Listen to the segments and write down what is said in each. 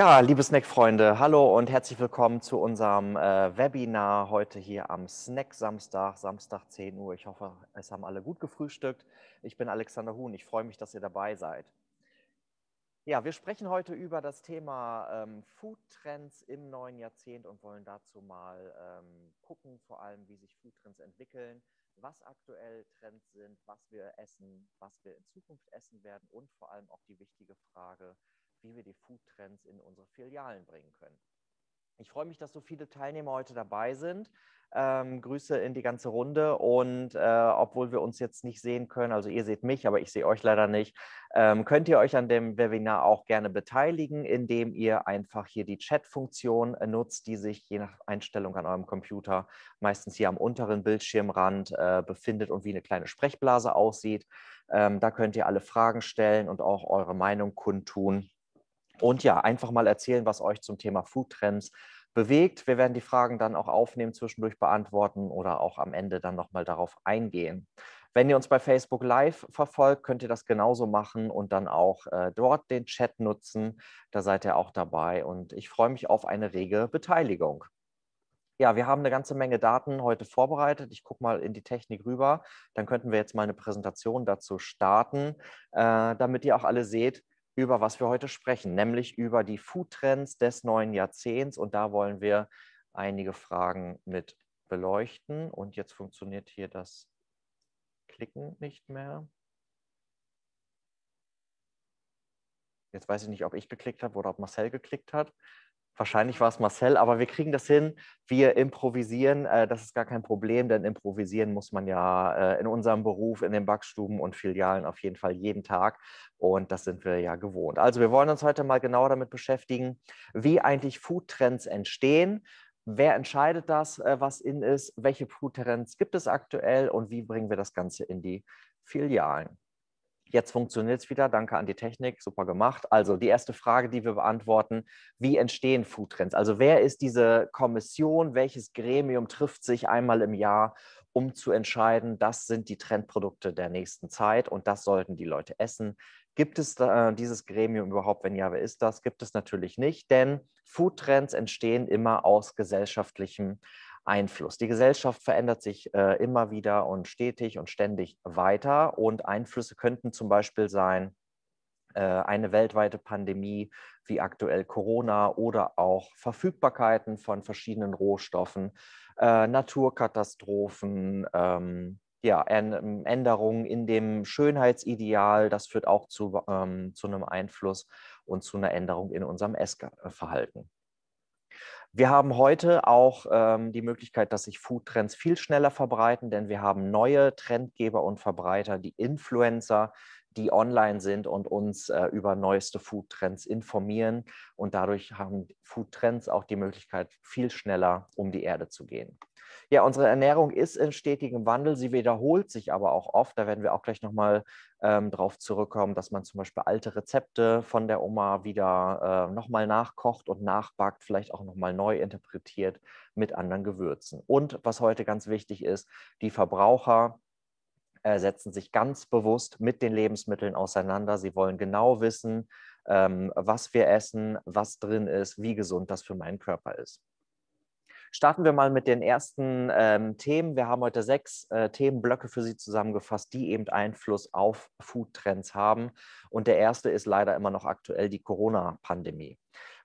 Ja, liebe Snack-Freunde, hallo und herzlich willkommen zu unserem äh, Webinar heute hier am Snack-Samstag, Samstag 10 Uhr. Ich hoffe, es haben alle gut gefrühstückt. Ich bin Alexander Huhn, ich freue mich, dass ihr dabei seid. Ja, wir sprechen heute über das Thema ähm, Foodtrends im neuen Jahrzehnt und wollen dazu mal ähm, gucken, vor allem, wie sich Foodtrends entwickeln, was aktuell Trends sind, was wir essen, was wir in Zukunft essen werden und vor allem auch die wichtige Frage, wie wir die Foodtrends in unsere Filialen bringen können. Ich freue mich, dass so viele Teilnehmer heute dabei sind. Ähm, Grüße in die ganze Runde und äh, obwohl wir uns jetzt nicht sehen können, also ihr seht mich, aber ich sehe euch leider nicht, ähm, könnt ihr euch an dem Webinar auch gerne beteiligen, indem ihr einfach hier die Chat-Funktion nutzt, die sich je nach Einstellung an eurem Computer meistens hier am unteren Bildschirmrand äh, befindet und wie eine kleine Sprechblase aussieht. Ähm, da könnt ihr alle Fragen stellen und auch eure Meinung kundtun und ja, einfach mal erzählen, was euch zum Thema Foodtrends bewegt. Wir werden die Fragen dann auch aufnehmen, zwischendurch beantworten oder auch am Ende dann nochmal darauf eingehen. Wenn ihr uns bei Facebook Live verfolgt, könnt ihr das genauso machen und dann auch äh, dort den Chat nutzen. Da seid ihr auch dabei und ich freue mich auf eine rege Beteiligung. Ja, wir haben eine ganze Menge Daten heute vorbereitet. Ich gucke mal in die Technik rüber. Dann könnten wir jetzt mal eine Präsentation dazu starten, äh, damit ihr auch alle seht, über was wir heute sprechen, nämlich über die Foodtrends des neuen Jahrzehnts. Und da wollen wir einige Fragen mit beleuchten. Und jetzt funktioniert hier das Klicken nicht mehr. Jetzt weiß ich nicht, ob ich geklickt habe oder ob Marcel geklickt hat. Wahrscheinlich war es Marcel, aber wir kriegen das hin. Wir improvisieren, äh, das ist gar kein Problem, denn improvisieren muss man ja äh, in unserem Beruf, in den Backstuben und Filialen auf jeden Fall jeden Tag. Und das sind wir ja gewohnt. Also wir wollen uns heute mal genau damit beschäftigen, wie eigentlich Foodtrends entstehen, Wer entscheidet das, äh, was in ist? Welche Foodtrends gibt es aktuell und wie bringen wir das Ganze in die Filialen? Jetzt funktioniert es wieder. Danke an die Technik. Super gemacht. Also die erste Frage, die wir beantworten, wie entstehen Foodtrends? Also wer ist diese Kommission? Welches Gremium trifft sich einmal im Jahr, um zu entscheiden, das sind die Trendprodukte der nächsten Zeit und das sollten die Leute essen? Gibt es äh, dieses Gremium überhaupt? Wenn ja, wer ist das? Gibt es natürlich nicht, denn Foodtrends entstehen immer aus gesellschaftlichem Einfluss. Die Gesellschaft verändert sich äh, immer wieder und stetig und ständig weiter. Und Einflüsse könnten zum Beispiel sein, äh, eine weltweite Pandemie wie aktuell Corona oder auch Verfügbarkeiten von verschiedenen Rohstoffen, äh, Naturkatastrophen, ähm, ja, Änderungen in dem Schönheitsideal, das führt auch zu, ähm, zu einem Einfluss und zu einer Änderung in unserem Essverhalten. Wir haben heute auch ähm, die Möglichkeit, dass sich Foodtrends viel schneller verbreiten, denn wir haben neue Trendgeber und Verbreiter, die Influencer, die online sind und uns äh, über neueste Foodtrends informieren. Und dadurch haben Foodtrends auch die Möglichkeit, viel schneller um die Erde zu gehen. Ja, unsere Ernährung ist in stetigem Wandel, sie wiederholt sich aber auch oft. Da werden wir auch gleich nochmal ähm, drauf zurückkommen, dass man zum Beispiel alte Rezepte von der Oma wieder äh, nochmal nachkocht und nachbackt, vielleicht auch nochmal neu interpretiert mit anderen Gewürzen. Und was heute ganz wichtig ist, die Verbraucher äh, setzen sich ganz bewusst mit den Lebensmitteln auseinander. Sie wollen genau wissen, ähm, was wir essen, was drin ist, wie gesund das für meinen Körper ist. Starten wir mal mit den ersten ähm, Themen. Wir haben heute sechs äh, Themenblöcke für Sie zusammengefasst, die eben Einfluss auf Foodtrends haben. Und der erste ist leider immer noch aktuell die Corona-Pandemie.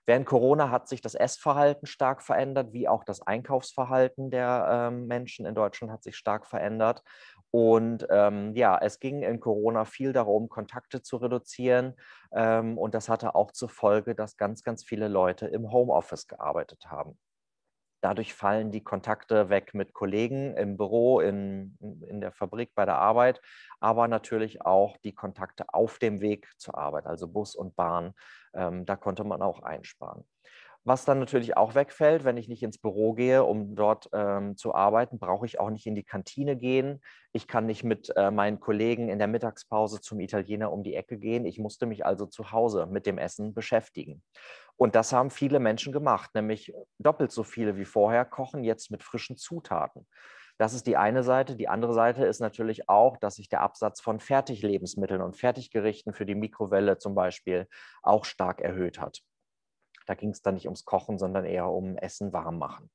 Während Corona hat sich das Essverhalten stark verändert, wie auch das Einkaufsverhalten der äh, Menschen in Deutschland hat sich stark verändert. Und ähm, ja, es ging in Corona viel darum, Kontakte zu reduzieren. Ähm, und das hatte auch zur Folge, dass ganz, ganz viele Leute im Homeoffice gearbeitet haben. Dadurch fallen die Kontakte weg mit Kollegen im Büro, in, in der Fabrik, bei der Arbeit, aber natürlich auch die Kontakte auf dem Weg zur Arbeit, also Bus und Bahn. Ähm, da konnte man auch einsparen. Was dann natürlich auch wegfällt, wenn ich nicht ins Büro gehe, um dort ähm, zu arbeiten, brauche ich auch nicht in die Kantine gehen. Ich kann nicht mit äh, meinen Kollegen in der Mittagspause zum Italiener um die Ecke gehen. Ich musste mich also zu Hause mit dem Essen beschäftigen. Und das haben viele Menschen gemacht, nämlich doppelt so viele wie vorher kochen jetzt mit frischen Zutaten. Das ist die eine Seite. Die andere Seite ist natürlich auch, dass sich der Absatz von Fertiglebensmitteln und Fertiggerichten für die Mikrowelle zum Beispiel auch stark erhöht hat. Da ging es dann nicht ums Kochen, sondern eher um Essen warm machen.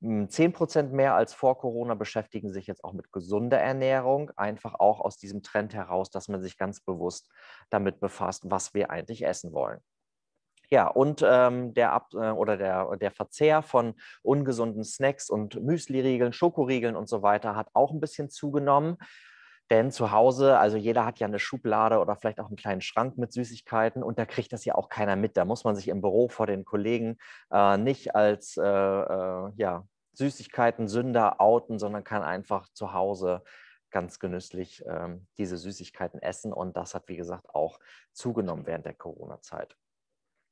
10 hm, Prozent mehr als vor Corona beschäftigen sich jetzt auch mit gesunder Ernährung, einfach auch aus diesem Trend heraus, dass man sich ganz bewusst damit befasst, was wir eigentlich essen wollen. Ja, und ähm, der, Ab äh, oder der, der Verzehr von ungesunden Snacks und Müsliriegeln, Schokoriegeln und so weiter hat auch ein bisschen zugenommen denn zu Hause, also jeder hat ja eine Schublade oder vielleicht auch einen kleinen Schrank mit Süßigkeiten und da kriegt das ja auch keiner mit. Da muss man sich im Büro vor den Kollegen äh, nicht als äh, äh, ja, Süßigkeiten-Sünder outen, sondern kann einfach zu Hause ganz genüsslich ähm, diese Süßigkeiten essen. Und das hat, wie gesagt, auch zugenommen während der Corona-Zeit.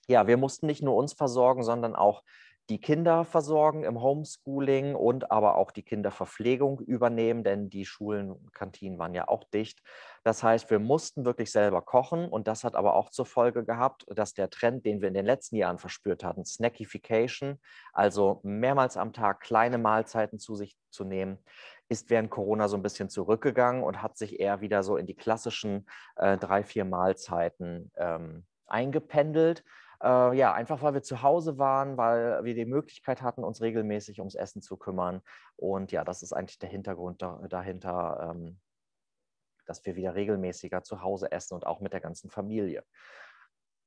Ja, wir mussten nicht nur uns versorgen, sondern auch die Kinder versorgen im Homeschooling und aber auch die Kinderverpflegung übernehmen, denn die Schulen und Kantinen waren ja auch dicht. Das heißt, wir mussten wirklich selber kochen und das hat aber auch zur Folge gehabt, dass der Trend, den wir in den letzten Jahren verspürt hatten, Snackification, also mehrmals am Tag kleine Mahlzeiten zu sich zu nehmen, ist während Corona so ein bisschen zurückgegangen und hat sich eher wieder so in die klassischen äh, drei, vier Mahlzeiten ähm, eingependelt. Äh, ja, einfach weil wir zu Hause waren, weil wir die Möglichkeit hatten, uns regelmäßig ums Essen zu kümmern. Und ja, das ist eigentlich der Hintergrund da, dahinter, ähm, dass wir wieder regelmäßiger zu Hause essen und auch mit der ganzen Familie.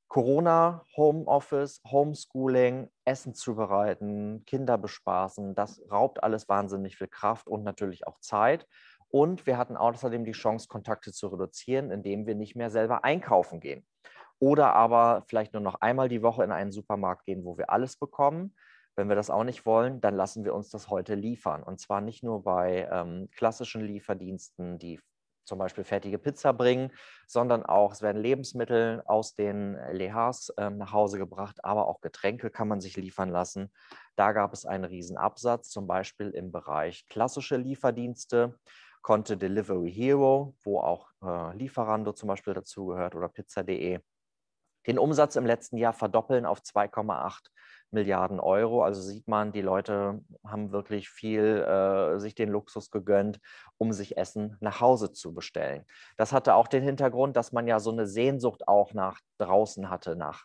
Corona, Homeoffice, Homeschooling, Essen zubereiten, Kinder bespaßen, das raubt alles wahnsinnig viel Kraft und natürlich auch Zeit. Und wir hatten außerdem die Chance, Kontakte zu reduzieren, indem wir nicht mehr selber einkaufen gehen. Oder aber vielleicht nur noch einmal die Woche in einen Supermarkt gehen, wo wir alles bekommen. Wenn wir das auch nicht wollen, dann lassen wir uns das heute liefern. Und zwar nicht nur bei ähm, klassischen Lieferdiensten, die zum Beispiel fertige Pizza bringen, sondern auch, es werden Lebensmittel aus den Lehars äh, ähm, nach Hause gebracht, aber auch Getränke kann man sich liefern lassen. Da gab es einen riesen Absatz, zum Beispiel im Bereich klassische Lieferdienste konnte Delivery Hero, wo auch äh, Lieferando zum Beispiel dazugehört oder Pizza.de, den Umsatz im letzten Jahr verdoppeln auf 2,8 Milliarden Euro. Also sieht man, die Leute haben wirklich viel äh, sich den Luxus gegönnt, um sich Essen nach Hause zu bestellen. Das hatte auch den Hintergrund, dass man ja so eine Sehnsucht auch nach draußen hatte, nach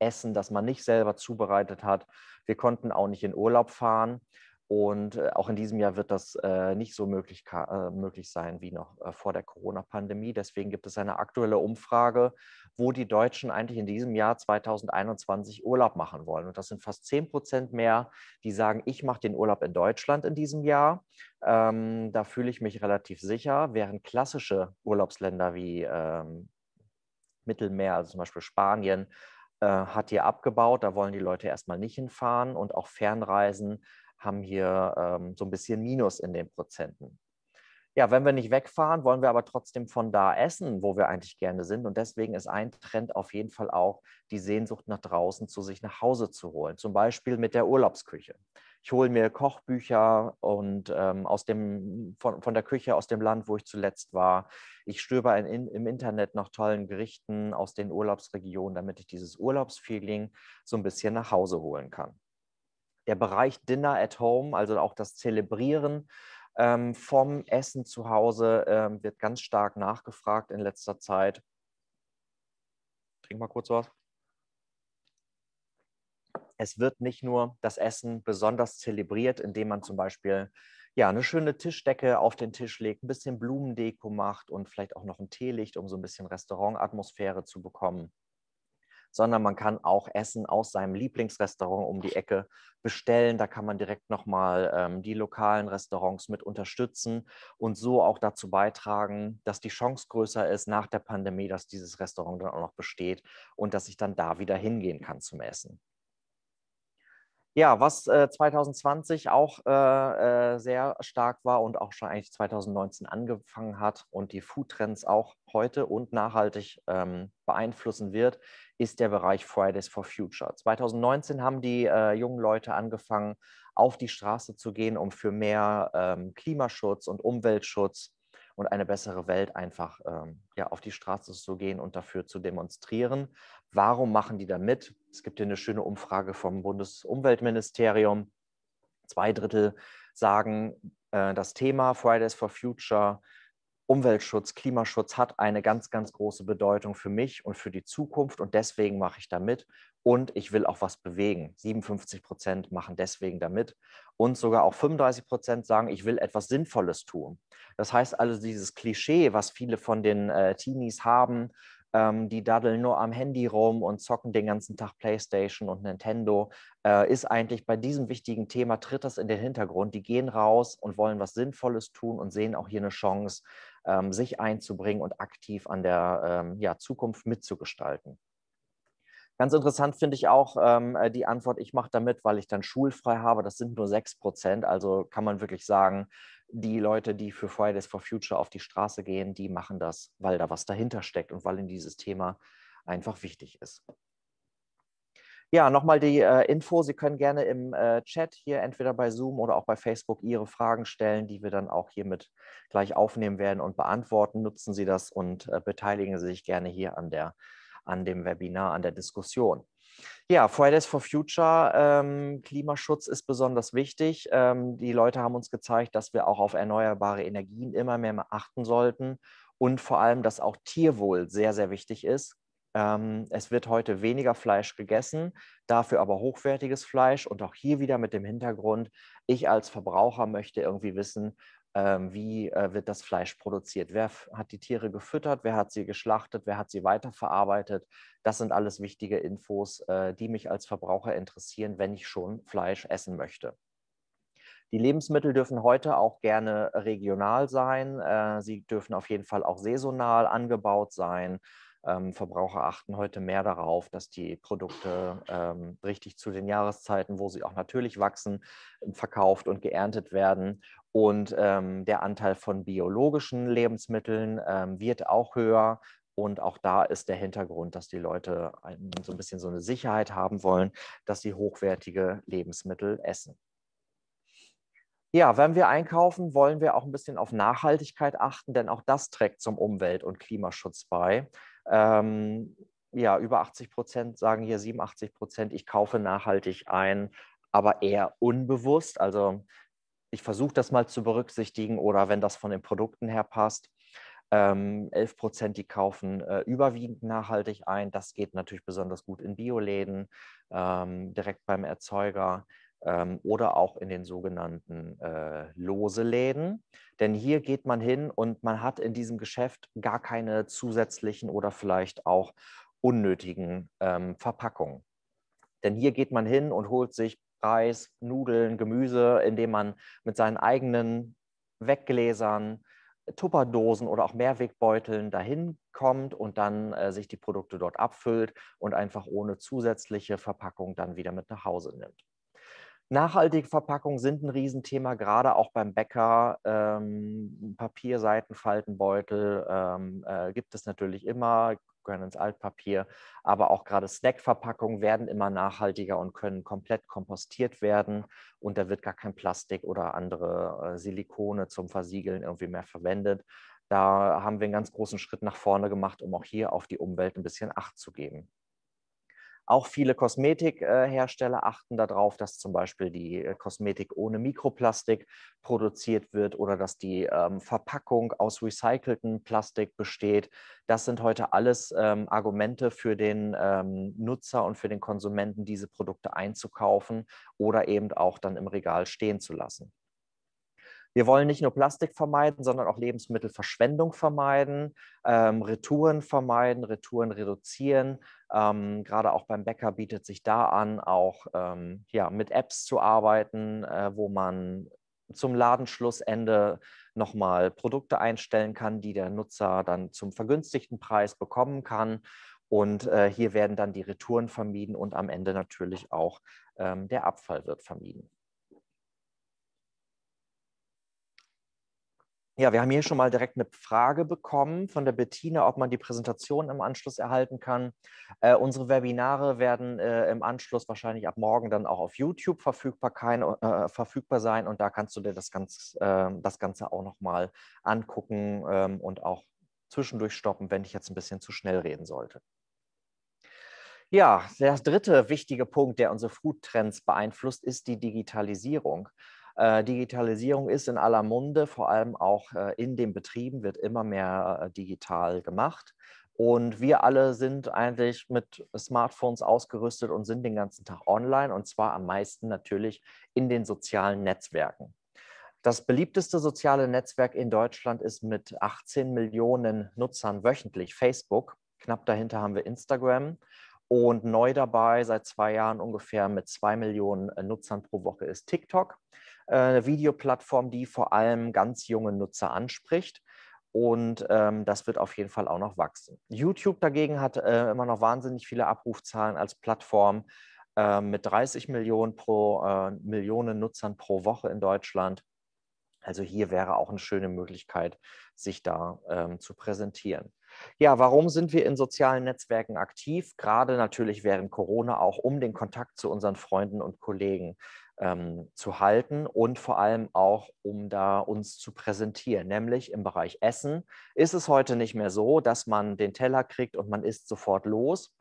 Essen, das man nicht selber zubereitet hat. Wir konnten auch nicht in Urlaub fahren. Und äh, auch in diesem Jahr wird das äh, nicht so möglich, äh, möglich, sein wie noch vor der Corona-Pandemie. Deswegen gibt es eine aktuelle Umfrage, wo die Deutschen eigentlich in diesem Jahr 2021 Urlaub machen wollen. Und das sind fast 10 Prozent mehr, die sagen, ich mache den Urlaub in Deutschland in diesem Jahr. Ähm, da fühle ich mich relativ sicher, während klassische Urlaubsländer wie ähm, Mittelmeer, also zum Beispiel Spanien, hat hier abgebaut. Da wollen die Leute erstmal nicht hinfahren und auch Fernreisen haben hier ähm, so ein bisschen Minus in den Prozenten. Ja, wenn wir nicht wegfahren, wollen wir aber trotzdem von da essen, wo wir eigentlich gerne sind. Und deswegen ist ein Trend auf jeden Fall auch die Sehnsucht nach draußen zu sich nach Hause zu holen. Zum Beispiel mit der Urlaubsküche. Ich hole mir Kochbücher und ähm, aus dem, von, von der Küche aus dem Land, wo ich zuletzt war. Ich stöber in, im Internet nach tollen Gerichten aus den Urlaubsregionen, damit ich dieses Urlaubsfeeling so ein bisschen nach Hause holen kann der Bereich Dinner at Home, also auch das Zelebrieren ähm, vom Essen zu Hause, ähm, wird ganz stark nachgefragt in letzter Zeit. Trink mal kurz was. Es wird nicht nur das Essen besonders zelebriert, indem man zum Beispiel ja, eine schöne Tischdecke auf den Tisch legt, ein bisschen Blumendeko macht und vielleicht auch noch ein Teelicht, um so ein bisschen Restaurantatmosphäre zu bekommen sondern man kann auch Essen aus seinem Lieblingsrestaurant um die Ecke bestellen. Da kann man direkt nochmal ähm, die lokalen Restaurants mit unterstützen und so auch dazu beitragen, dass die Chance größer ist nach der Pandemie, dass dieses Restaurant dann auch noch besteht und dass ich dann da wieder hingehen kann zum Essen. Ja, was äh, 2020 auch äh, äh, sehr stark war und auch schon eigentlich 2019 angefangen hat und die Foodtrends auch heute und nachhaltig ähm, beeinflussen wird, ist der Bereich Fridays for Future. 2019 haben die äh, jungen Leute angefangen, auf die Straße zu gehen, um für mehr ähm, Klimaschutz und Umweltschutz und eine bessere Welt einfach ähm, ja, auf die Straße zu gehen und dafür zu demonstrieren. Warum machen die da mit? Es gibt hier eine schöne Umfrage vom Bundesumweltministerium. Zwei Drittel sagen, äh, das Thema Fridays for Future, Umweltschutz, Klimaschutz hat eine ganz, ganz große Bedeutung für mich und für die Zukunft und deswegen mache ich da mit und ich will auch was bewegen. 57 Prozent machen deswegen damit und sogar auch 35 Prozent sagen, ich will etwas Sinnvolles tun. Das heißt also, dieses Klischee, was viele von den äh, Teenies haben, ähm, die daddeln nur am Handy rum und zocken den ganzen Tag PlayStation und Nintendo. Äh, ist eigentlich bei diesem wichtigen Thema, tritt das in den Hintergrund. Die gehen raus und wollen was Sinnvolles tun und sehen auch hier eine Chance, ähm, sich einzubringen und aktiv an der ähm, ja, Zukunft mitzugestalten. Ganz interessant finde ich auch ähm, äh, die Antwort, ich mache damit, weil ich dann schulfrei habe. Das sind nur 6 Prozent. Also kann man wirklich sagen, die Leute, die für Fridays for Future auf die Straße gehen, die machen das, weil da was dahinter steckt und weil in dieses Thema einfach wichtig ist. Ja, nochmal die äh, Info. Sie können gerne im äh, Chat hier entweder bei Zoom oder auch bei Facebook Ihre Fragen stellen, die wir dann auch hiermit gleich aufnehmen werden und beantworten. Nutzen Sie das und äh, beteiligen Sie sich gerne hier an, der, an dem Webinar, an der Diskussion. Ja, Fridays for Future, ähm, Klimaschutz ist besonders wichtig. Ähm, die Leute haben uns gezeigt, dass wir auch auf erneuerbare Energien immer mehr achten sollten und vor allem, dass auch Tierwohl sehr, sehr wichtig ist. Ähm, es wird heute weniger Fleisch gegessen, dafür aber hochwertiges Fleisch und auch hier wieder mit dem Hintergrund, ich als Verbraucher möchte irgendwie wissen, ähm, wie äh, wird das Fleisch produziert, wer hat die Tiere gefüttert, wer hat sie geschlachtet, wer hat sie weiterverarbeitet. Das sind alles wichtige Infos, äh, die mich als Verbraucher interessieren, wenn ich schon Fleisch essen möchte. Die Lebensmittel dürfen heute auch gerne regional sein. Äh, sie dürfen auf jeden Fall auch saisonal angebaut sein. Ähm, Verbraucher achten heute mehr darauf, dass die Produkte ähm, richtig zu den Jahreszeiten, wo sie auch natürlich wachsen, verkauft und geerntet werden. Und ähm, der Anteil von biologischen Lebensmitteln ähm, wird auch höher. Und auch da ist der Hintergrund, dass die Leute ein, so ein bisschen so eine Sicherheit haben wollen, dass sie hochwertige Lebensmittel essen. Ja, wenn wir einkaufen, wollen wir auch ein bisschen auf Nachhaltigkeit achten, denn auch das trägt zum Umwelt- und Klimaschutz bei. Ähm, ja, über 80 Prozent sagen hier 87 Prozent, ich kaufe nachhaltig ein, aber eher unbewusst. Also ich versuche das mal zu berücksichtigen oder wenn das von den Produkten her passt. Ähm, 11 Prozent, die kaufen äh, überwiegend nachhaltig ein. Das geht natürlich besonders gut in Bioläden, ähm, direkt beim Erzeuger ähm, oder auch in den sogenannten äh, Loseläden. Denn hier geht man hin und man hat in diesem Geschäft gar keine zusätzlichen oder vielleicht auch unnötigen ähm, Verpackungen. Denn hier geht man hin und holt sich Reis, Nudeln, Gemüse, indem man mit seinen eigenen Weggläsern, Tupperdosen oder auch Mehrwegbeuteln dahin kommt und dann äh, sich die Produkte dort abfüllt und einfach ohne zusätzliche Verpackung dann wieder mit nach Hause nimmt. Nachhaltige Verpackungen sind ein Riesenthema, gerade auch beim Bäcker. Ähm, Papierseitenfaltenbeutel ähm, äh, gibt es natürlich immer, gehören ins Altpapier. Aber auch gerade Snackverpackungen werden immer nachhaltiger und können komplett kompostiert werden. Und da wird gar kein Plastik oder andere äh, Silikone zum Versiegeln irgendwie mehr verwendet. Da haben wir einen ganz großen Schritt nach vorne gemacht, um auch hier auf die Umwelt ein bisschen Acht zu geben. Auch viele Kosmetikhersteller äh, achten darauf, dass zum Beispiel die äh, Kosmetik ohne Mikroplastik produziert wird oder dass die ähm, Verpackung aus recyceltem Plastik besteht. Das sind heute alles ähm, Argumente für den ähm, Nutzer und für den Konsumenten, diese Produkte einzukaufen oder eben auch dann im Regal stehen zu lassen. Wir wollen nicht nur Plastik vermeiden, sondern auch Lebensmittelverschwendung vermeiden, ähm, Retouren vermeiden, Retouren reduzieren. Ähm, gerade auch beim Bäcker bietet sich da an, auch ähm, ja, mit Apps zu arbeiten, äh, wo man zum Ladenschlussende nochmal Produkte einstellen kann, die der Nutzer dann zum vergünstigten Preis bekommen kann. Und äh, hier werden dann die Retouren vermieden und am Ende natürlich auch ähm, der Abfall wird vermieden. Ja, wir haben hier schon mal direkt eine Frage bekommen von der Bettina, ob man die Präsentation im Anschluss erhalten kann. Äh, unsere Webinare werden äh, im Anschluss wahrscheinlich ab morgen dann auch auf YouTube verfügbar, kein, äh, verfügbar sein und da kannst du dir das, ganz, ähm, das Ganze auch nochmal angucken ähm, und auch zwischendurch stoppen, wenn ich jetzt ein bisschen zu schnell reden sollte. Ja, der dritte wichtige Punkt, der unsere Food Trends beeinflusst, ist die Digitalisierung. Äh, Digitalisierung ist in aller Munde, vor allem auch äh, in den Betrieben wird immer mehr äh, digital gemacht. Und wir alle sind eigentlich mit Smartphones ausgerüstet und sind den ganzen Tag online und zwar am meisten natürlich in den sozialen Netzwerken. Das beliebteste soziale Netzwerk in Deutschland ist mit 18 Millionen Nutzern wöchentlich Facebook. Knapp dahinter haben wir Instagram. Und neu dabei seit zwei Jahren ungefähr mit zwei Millionen Nutzern pro Woche ist TikTok. Äh, eine Videoplattform, die vor allem ganz junge Nutzer anspricht. Und ähm, das wird auf jeden Fall auch noch wachsen. YouTube dagegen hat äh, immer noch wahnsinnig viele Abrufzahlen als Plattform äh, mit 30 Millionen pro äh, Millionen Nutzern pro Woche in Deutschland. Also hier wäre auch eine schöne Möglichkeit, sich da ähm, zu präsentieren. Ja, warum sind wir in sozialen Netzwerken aktiv? Gerade natürlich während Corona auch, um den Kontakt zu unseren Freunden und Kollegen ähm, zu halten und vor allem auch, um da uns zu präsentieren. Nämlich im Bereich Essen ist es heute nicht mehr so, dass man den Teller kriegt und man isst sofort los.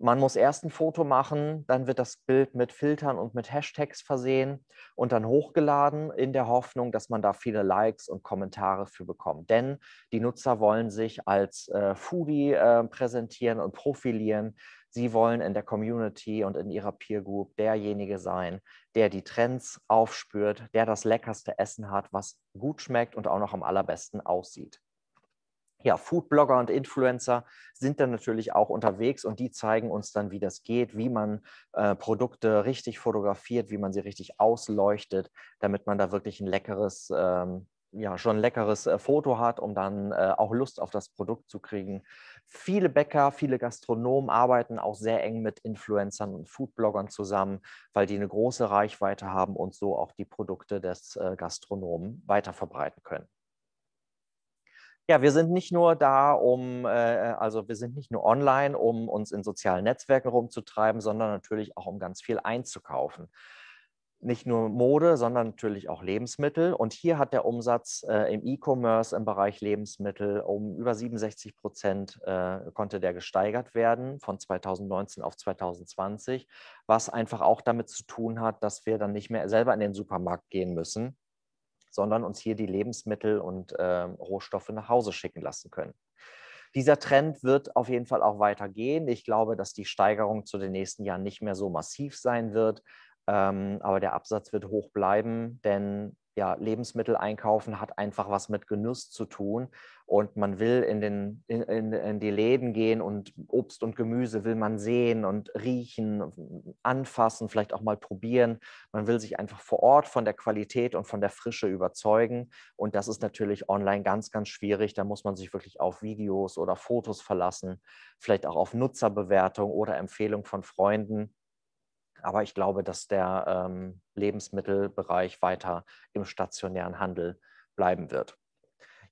Man muss erst ein Foto machen, dann wird das Bild mit Filtern und mit Hashtags versehen und dann hochgeladen in der Hoffnung, dass man da viele Likes und Kommentare für bekommt. Denn die Nutzer wollen sich als äh, Foodie äh, präsentieren und profilieren Sie wollen in der Community und in ihrer Peer Group derjenige sein, der die Trends aufspürt, der das leckerste Essen hat, was gut schmeckt und auch noch am allerbesten aussieht. Ja, Foodblogger und Influencer sind dann natürlich auch unterwegs und die zeigen uns dann, wie das geht, wie man äh, Produkte richtig fotografiert, wie man sie richtig ausleuchtet, damit man da wirklich ein leckeres, ähm, ja, schon ein leckeres äh, Foto hat, um dann äh, auch Lust auf das Produkt zu kriegen. Viele Bäcker, viele Gastronomen arbeiten auch sehr eng mit Influencern und Foodbloggern zusammen, weil die eine große Reichweite haben und so auch die Produkte des äh, Gastronomen weiterverbreiten können ja, wir sind nicht nur da, um, äh, äh, also wir sind nicht nur online, um uns in sozialen Netzwerken rumzutreiben, sondern natürlich auch, um ganz viel einzukaufen nicht nur Mode, sondern natürlich auch Lebensmittel. Und hier hat der Umsatz äh, im E-Commerce im Bereich Lebensmittel um über 67 Prozent äh, konnte der gesteigert werden von 2019 auf 2020, was einfach auch damit zu tun hat, dass wir dann nicht mehr selber in den Supermarkt gehen müssen, sondern uns hier die Lebensmittel und äh, Rohstoffe nach Hause schicken lassen können. Dieser Trend wird auf jeden Fall auch weitergehen. Ich glaube, dass die Steigerung zu den nächsten Jahren nicht mehr so massiv sein wird, ähm, aber der Absatz wird hoch bleiben, denn ja, Lebensmittel einkaufen hat einfach was mit Genuss zu tun. Und man will in, den, in, in, in die Läden gehen und Obst und Gemüse will man sehen und riechen, anfassen, vielleicht auch mal probieren. Man will sich einfach vor Ort von der Qualität und von der Frische überzeugen. Und das ist natürlich online ganz, ganz schwierig. Da muss man sich wirklich auf Videos oder Fotos verlassen, vielleicht auch auf Nutzerbewertung oder Empfehlung von Freunden. Aber ich glaube, dass der ähm, Lebensmittelbereich weiter im stationären Handel bleiben wird.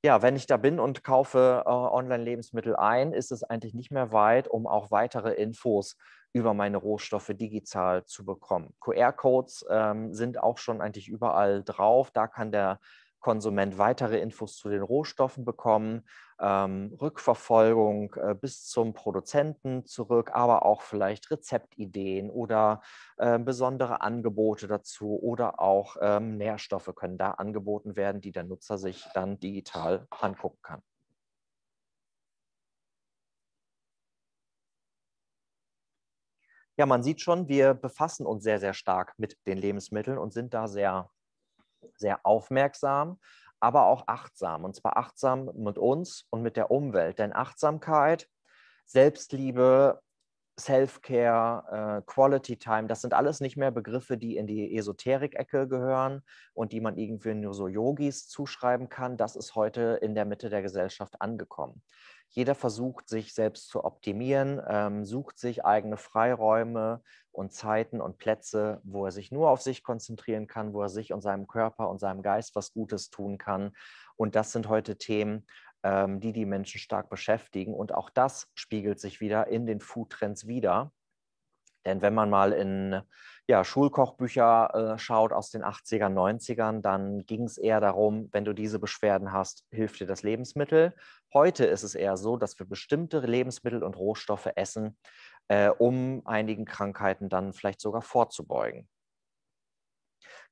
Ja, wenn ich da bin und kaufe äh, Online-Lebensmittel ein, ist es eigentlich nicht mehr weit, um auch weitere Infos über meine Rohstoffe digital zu bekommen. QR-Codes ähm, sind auch schon eigentlich überall drauf. Da kann der Konsument weitere Infos zu den Rohstoffen bekommen, ähm, Rückverfolgung äh, bis zum Produzenten zurück, aber auch vielleicht Rezeptideen oder äh, besondere Angebote dazu oder auch ähm, Nährstoffe können da angeboten werden, die der Nutzer sich dann digital angucken kann. Ja, man sieht schon, wir befassen uns sehr, sehr stark mit den Lebensmitteln und sind da sehr sehr aufmerksam, aber auch achtsam. Und zwar achtsam mit uns und mit der Umwelt. Denn Achtsamkeit, Selbstliebe, Self-Care, äh, Quality Time, das sind alles nicht mehr Begriffe, die in die Esoterik-Ecke gehören und die man irgendwie nur so Yogis zuschreiben kann. Das ist heute in der Mitte der Gesellschaft angekommen. Jeder versucht, sich selbst zu optimieren, ähm, sucht sich eigene Freiräume und Zeiten und Plätze, wo er sich nur auf sich konzentrieren kann, wo er sich und seinem Körper und seinem Geist was Gutes tun kann. Und das sind heute Themen, ähm, die die Menschen stark beschäftigen. Und auch das spiegelt sich wieder in den Foodtrends wieder denn wenn man mal in ja, Schulkochbücher äh, schaut aus den 80ern, 90ern, dann ging es eher darum, wenn du diese Beschwerden hast, hilft dir das Lebensmittel. Heute ist es eher so, dass wir bestimmte Lebensmittel und Rohstoffe essen, äh, um einigen Krankheiten dann vielleicht sogar vorzubeugen.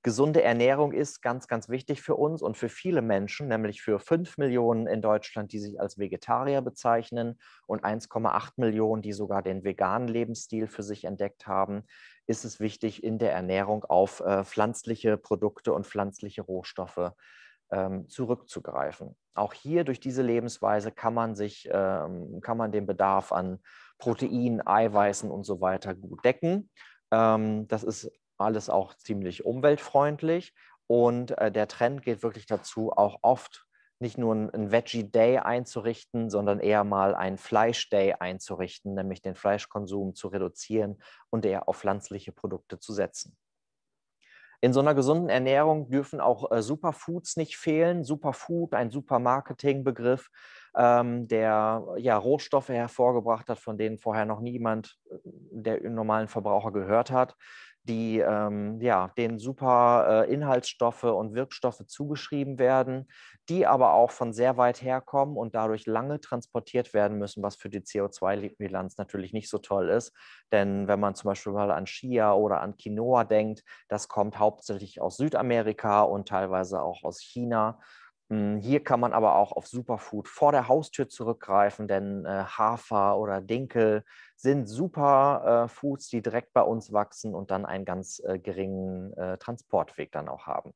Gesunde Ernährung ist ganz, ganz wichtig für uns und für viele Menschen, nämlich für 5 Millionen in Deutschland, die sich als Vegetarier bezeichnen und 1,8 Millionen, die sogar den veganen Lebensstil für sich entdeckt haben, ist es wichtig, in der Ernährung auf äh, pflanzliche Produkte und pflanzliche Rohstoffe ähm, zurückzugreifen. Auch hier durch diese Lebensweise kann man sich, ähm, kann man den Bedarf an Proteinen, Eiweißen und so weiter gut decken ähm, das ist alles auch ziemlich umweltfreundlich und äh, der Trend geht wirklich dazu, auch oft nicht nur einen Veggie Day einzurichten, sondern eher mal einen Fleisch Day einzurichten, nämlich den Fleischkonsum zu reduzieren und eher auf pflanzliche Produkte zu setzen. In so einer gesunden Ernährung dürfen auch äh, Superfoods nicht fehlen. Superfood, ein Supermarketingbegriff, ähm, der ja Rohstoffe hervorgebracht hat, von denen vorher noch niemand, äh, der normalen Verbraucher, gehört hat die ähm, ja, denen super äh, Inhaltsstoffe und Wirkstoffe zugeschrieben werden, die aber auch von sehr weit herkommen und dadurch lange transportiert werden müssen, was für die CO2-Bilanz natürlich nicht so toll ist. Denn wenn man zum Beispiel mal an Chia oder an Quinoa denkt, das kommt hauptsächlich aus Südamerika und teilweise auch aus China. Hm, hier kann man aber auch auf Superfood vor der Haustür zurückgreifen, denn äh, Hafer oder Dinkel sind super äh, Foods, die direkt bei uns wachsen und dann einen ganz äh, geringen äh, Transportweg dann auch haben.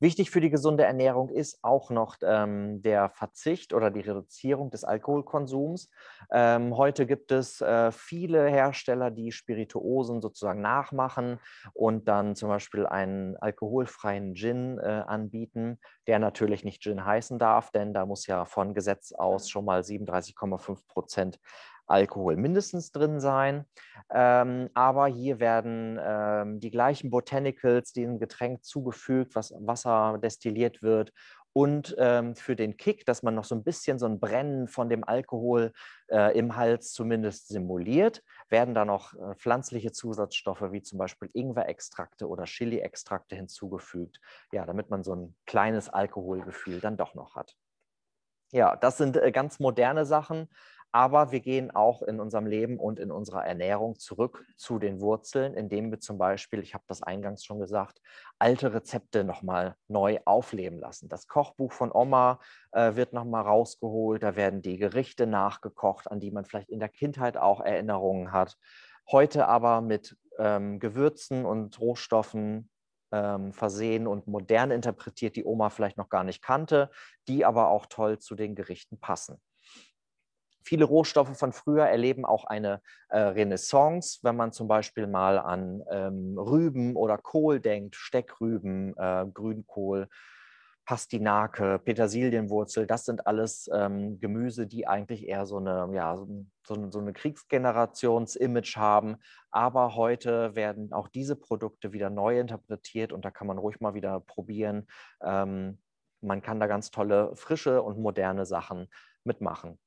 Wichtig für die gesunde Ernährung ist auch noch ähm, der Verzicht oder die Reduzierung des Alkoholkonsums. Ähm, heute gibt es äh, viele Hersteller, die Spirituosen sozusagen nachmachen und dann zum Beispiel einen alkoholfreien Gin äh, anbieten, der natürlich nicht Gin heißen darf, denn da muss ja von Gesetz aus schon mal 37,5 Prozent Alkohol mindestens drin sein. Ähm, aber hier werden ähm, die gleichen Botanicals dem Getränk zugefügt, was Wasser destilliert wird. Und ähm, für den Kick, dass man noch so ein bisschen so ein Brennen von dem Alkohol äh, im Hals zumindest simuliert, werden da noch äh, pflanzliche Zusatzstoffe wie zum Beispiel Ingwerextrakte oder Chili-Extrakte hinzugefügt, ja, damit man so ein kleines Alkoholgefühl dann doch noch hat. Ja, das sind äh, ganz moderne Sachen, aber wir gehen auch in unserem Leben und in unserer Ernährung zurück zu den Wurzeln, indem wir zum Beispiel, ich habe das eingangs schon gesagt, alte Rezepte nochmal neu aufleben lassen. Das Kochbuch von Oma äh, wird nochmal rausgeholt, da werden die Gerichte nachgekocht, an die man vielleicht in der Kindheit auch Erinnerungen hat. Heute aber mit ähm, Gewürzen und Rohstoffen ähm, versehen und modern interpretiert, die Oma vielleicht noch gar nicht kannte, die aber auch toll zu den Gerichten passen. Viele Rohstoffe von früher erleben auch eine äh, Renaissance, wenn man zum Beispiel mal an ähm, Rüben oder Kohl denkt, Steckrüben, äh, Grünkohl. Pastinake, Petersilienwurzel, das sind alles ähm, Gemüse, die eigentlich eher so eine, ja, so, so eine Kriegsgenerations-Image haben. Aber heute werden auch diese Produkte wieder neu interpretiert und da kann man ruhig mal wieder probieren. Ähm, man kann da ganz tolle, frische und moderne Sachen mitmachen.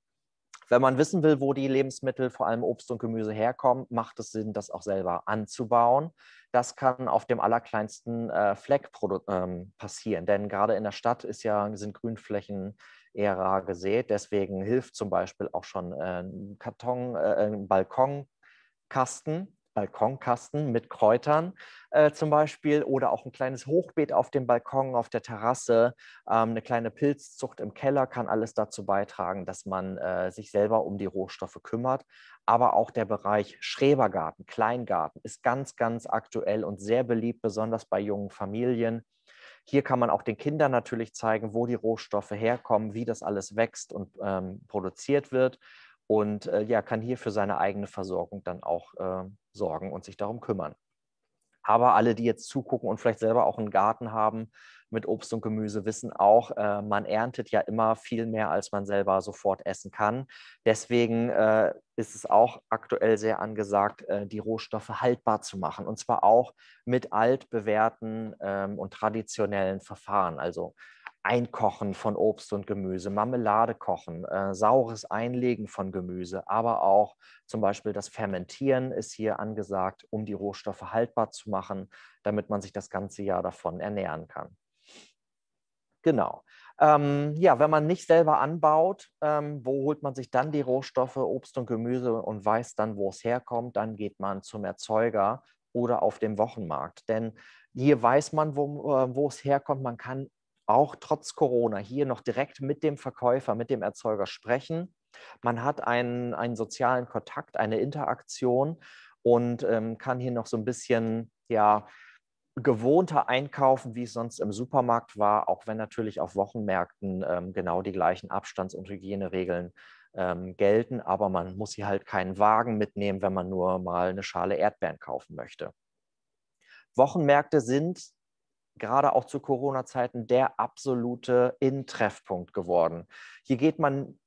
Wenn man wissen will, wo die Lebensmittel, vor allem Obst und Gemüse, herkommen, macht es Sinn, das auch selber anzubauen. Das kann auf dem allerkleinsten äh, Fleck ähm, passieren, denn gerade in der Stadt ist ja, sind Grünflächen eher rar gesät. Deswegen hilft zum Beispiel auch schon äh, ein Karton, äh, ein Balkonkasten, Balkonkasten mit Kräutern äh, zum Beispiel oder auch ein kleines Hochbeet auf dem Balkon, auf der Terrasse, ähm, eine kleine Pilzzucht im Keller kann alles dazu beitragen, dass man äh, sich selber um die Rohstoffe kümmert. Aber auch der Bereich Schrebergarten, Kleingarten ist ganz, ganz aktuell und sehr beliebt, besonders bei jungen Familien. Hier kann man auch den Kindern natürlich zeigen, wo die Rohstoffe herkommen, wie das alles wächst und ähm, produziert wird und äh, ja, kann hier für seine eigene Versorgung dann auch äh, sorgen und sich darum kümmern. Aber alle, die jetzt zugucken und vielleicht selber auch einen Garten haben mit Obst und Gemüse, wissen auch, äh, man erntet ja immer viel mehr, als man selber sofort essen kann. Deswegen äh, ist es auch aktuell sehr angesagt, äh, die Rohstoffe haltbar zu machen. Und zwar auch mit altbewährten ähm, und traditionellen Verfahren. Also Einkochen von Obst und Gemüse, Marmelade kochen, äh, saures Einlegen von Gemüse, aber auch zum Beispiel das Fermentieren ist hier angesagt, um die Rohstoffe haltbar zu machen, damit man sich das ganze Jahr davon ernähren kann. Genau. Ähm, ja, wenn man nicht selber anbaut, ähm, wo holt man sich dann die Rohstoffe, Obst und Gemüse und weiß dann, wo es herkommt, dann geht man zum Erzeuger oder auf dem Wochenmarkt. Denn hier weiß man, wo, äh, wo es herkommt. Man kann auch trotz Corona hier noch direkt mit dem Verkäufer, mit dem Erzeuger sprechen. Man hat einen, einen sozialen Kontakt, eine Interaktion und ähm, kann hier noch so ein bisschen, ja, gewohnter einkaufen, wie es sonst im Supermarkt war, auch wenn natürlich auf Wochenmärkten ähm, genau die gleichen Abstands- und Hygieneregeln ähm, gelten. Aber man muss hier halt keinen Wagen mitnehmen, wenn man nur mal eine Schale Erdbeeren kaufen möchte. Wochenmärkte sind gerade auch zu Corona-Zeiten der absolute In-Treffpunkt geworden. Hier geht man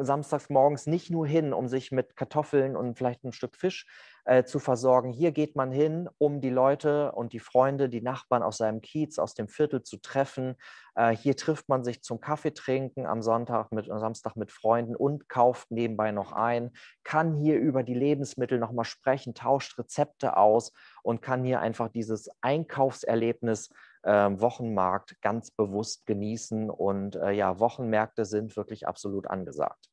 samstags morgens nicht nur hin, um sich mit Kartoffeln und vielleicht ein Stück Fisch äh, zu versorgen. Hier geht man hin, um die Leute und die Freunde, die Nachbarn aus seinem Kiez, aus dem Viertel zu treffen. Äh, hier trifft man sich zum Kaffee trinken am Sonntag mit, am Samstag mit Freunden und kauft nebenbei noch ein, kann hier über die Lebensmittel nochmal sprechen, tauscht Rezepte aus und kann hier einfach dieses Einkaufserlebnis ähm, Wochenmarkt ganz bewusst genießen. Und äh, ja, Wochenmärkte sind wirklich absolut angesagt.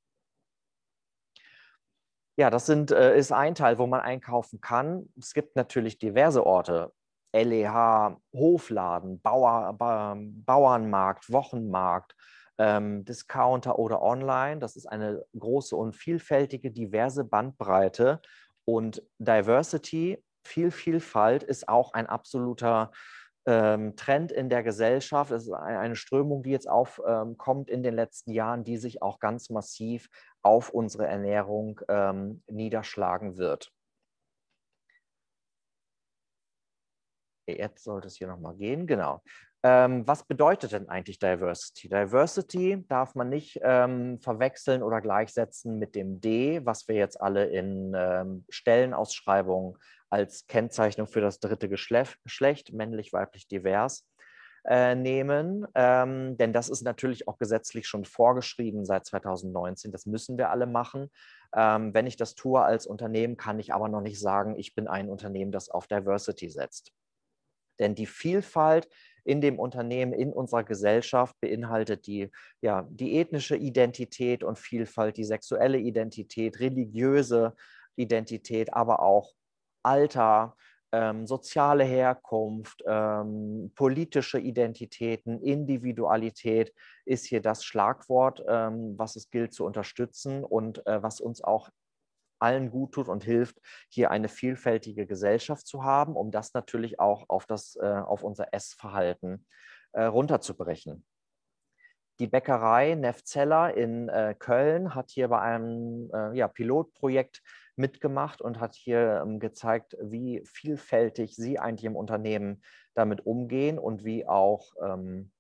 Ja, das sind, äh, ist ein Teil, wo man einkaufen kann. Es gibt natürlich diverse Orte. LEH, Hofladen, Bauer, Bauernmarkt, Wochenmarkt, ähm, Discounter oder online. Das ist eine große und vielfältige, diverse Bandbreite. Und Diversity, viel Vielfalt ist auch ein absoluter ähm, Trend in der Gesellschaft. Es ist eine Strömung, die jetzt aufkommt ähm, in den letzten Jahren, die sich auch ganz massiv auf unsere Ernährung ähm, niederschlagen wird. Jetzt sollte es hier nochmal gehen, genau. was bedeutet denn eigentlich Diversity? Diversity darf man nicht verwechseln oder gleichsetzen mit dem D, was wir jetzt alle in Stellenausschreibungen als Kennzeichnung für das dritte Geschlecht, männlich, weiblich, divers, äh, nehmen. Ähm, denn das ist natürlich auch gesetzlich schon vorgeschrieben seit 2019. Das müssen wir alle machen. Ähm, wenn ich das tue als Unternehmen, kann ich aber noch nicht sagen, ich bin ein Unternehmen, das auf Diversity setzt. Denn die Vielfalt in dem Unternehmen, in unserer Gesellschaft beinhaltet die, ja, die ethnische Identität und Vielfalt, die sexuelle Identität, religiöse Identität, aber auch Alter, ähm, soziale Herkunft, ähm, politische Identitäten, Individualität ist hier das Schlagwort, ähm, was es gilt zu unterstützen und äh, was uns auch allen gut tut und hilft, hier eine vielfältige Gesellschaft zu haben, um das natürlich auch auf, das, äh, auf unser Essverhalten äh, runterzubrechen. Die Bäckerei Nefzeller in äh, Köln hat hier bei einem äh, ja, Pilotprojekt mitgemacht und hat hier ähm, gezeigt, wie vielfältig sie eigentlich im Unternehmen damit umgehen und wie auch, ähm,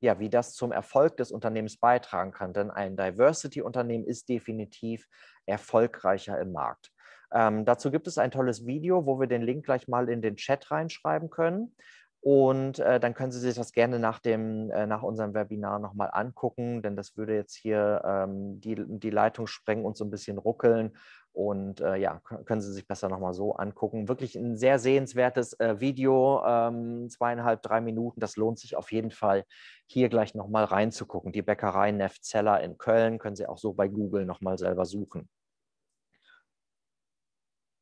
ja, wie das zum Erfolg des Unternehmens beitragen kann. Denn ein Diversity-Unternehmen ist definitiv erfolgreicher im Markt. Ähm, dazu gibt es ein tolles Video, wo wir den Link gleich mal in den Chat reinschreiben können. Und äh, dann können Sie sich das gerne nach, dem, äh, nach unserem Webinar nochmal angucken, denn das würde jetzt hier ähm, die, die Leitung sprengen und so ein bisschen ruckeln. Und äh, ja, können Sie sich besser nochmal so angucken. Wirklich ein sehr sehenswertes äh, Video, ähm, zweieinhalb, drei Minuten. Das lohnt sich auf jeden Fall, hier gleich nochmal reinzugucken. Die Bäckerei Nefzeller in Köln können Sie auch so bei Google nochmal selber suchen.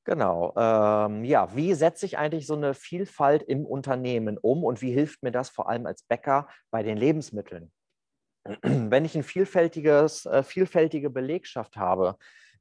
Genau. Ähm, ja, wie setze ich eigentlich so eine Vielfalt im Unternehmen um und wie hilft mir das vor allem als Bäcker bei den Lebensmitteln? Wenn ich eine äh, vielfältige Belegschaft habe,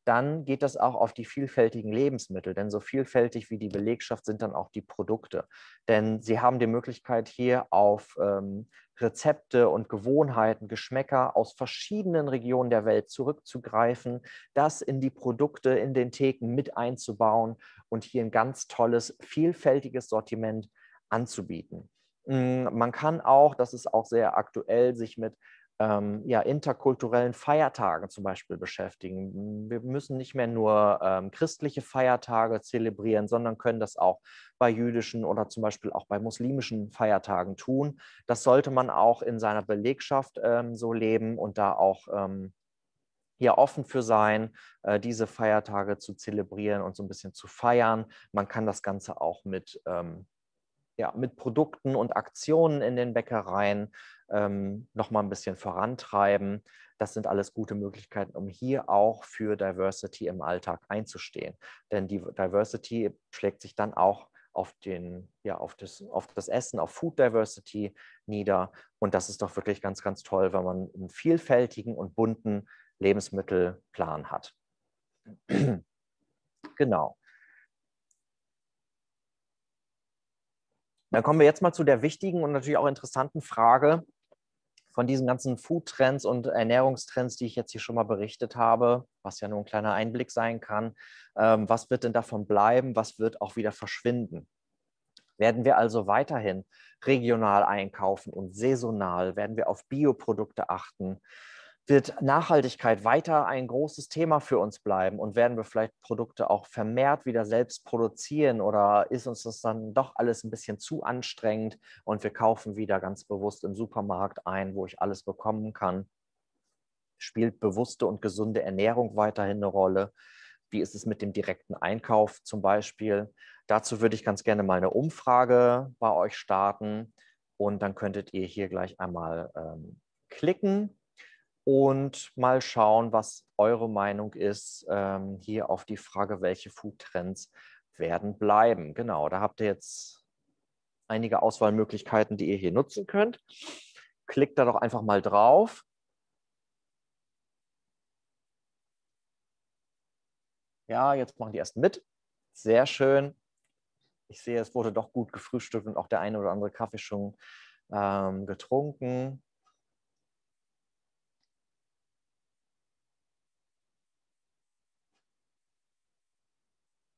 dann geht das auch auf die vielfältigen Lebensmittel, denn so vielfältig wie die Belegschaft sind dann auch die Produkte. Denn sie haben die Möglichkeit, hier auf ähm, Rezepte und Gewohnheiten, Geschmäcker aus verschiedenen Regionen der Welt zurückzugreifen, das in die Produkte, in den Theken mit einzubauen und hier ein ganz tolles, vielfältiges Sortiment anzubieten. Mm, man kann auch, das ist auch sehr aktuell, sich mit ähm, ja, interkulturellen Feiertagen zum Beispiel beschäftigen. Wir müssen nicht mehr nur ähm, christliche Feiertage zelebrieren, sondern können das auch bei jüdischen oder zum Beispiel auch bei muslimischen Feiertagen tun. Das sollte man auch in seiner Belegschaft ähm, so leben und da auch ähm, hier offen für sein, äh, diese Feiertage zu zelebrieren und so ein bisschen zu feiern. Man kann das Ganze auch mit ähm, ja, mit Produkten und Aktionen in den Bäckereien ähm, nochmal ein bisschen vorantreiben. Das sind alles gute Möglichkeiten, um hier auch für Diversity im Alltag einzustehen. Denn die Diversity schlägt sich dann auch auf, den, ja, auf, das, auf das Essen, auf Food Diversity nieder. Und das ist doch wirklich ganz, ganz toll, wenn man einen vielfältigen und bunten Lebensmittelplan hat. genau. Dann kommen wir jetzt mal zu der wichtigen und natürlich auch interessanten Frage, von diesen ganzen Food-Trends und Ernährungstrends, die ich jetzt hier schon mal berichtet habe, was ja nur ein kleiner Einblick sein kann, ähm, was wird denn davon bleiben, was wird auch wieder verschwinden? Werden wir also weiterhin regional einkaufen und saisonal? Werden wir auf Bioprodukte achten? wird Nachhaltigkeit weiter ein großes Thema für uns bleiben und werden wir vielleicht Produkte auch vermehrt wieder selbst produzieren oder ist uns das dann doch alles ein bisschen zu anstrengend und wir kaufen wieder ganz bewusst im Supermarkt ein, wo ich alles bekommen kann? Spielt bewusste und gesunde Ernährung weiterhin eine Rolle? Wie ist es mit dem direkten Einkauf zum Beispiel? Dazu würde ich ganz gerne mal eine Umfrage bei euch starten und dann könntet ihr hier gleich einmal ähm, klicken und mal schauen, was eure Meinung ist ähm, hier auf die Frage, welche Foodtrends werden bleiben. Genau, da habt ihr jetzt einige Auswahlmöglichkeiten, die ihr hier nutzen könnt. Klickt da doch einfach mal drauf. Ja, jetzt machen die erst mit. Sehr schön. Ich sehe, es wurde doch gut gefrühstückt und auch der eine oder andere Kaffee schon ähm, getrunken.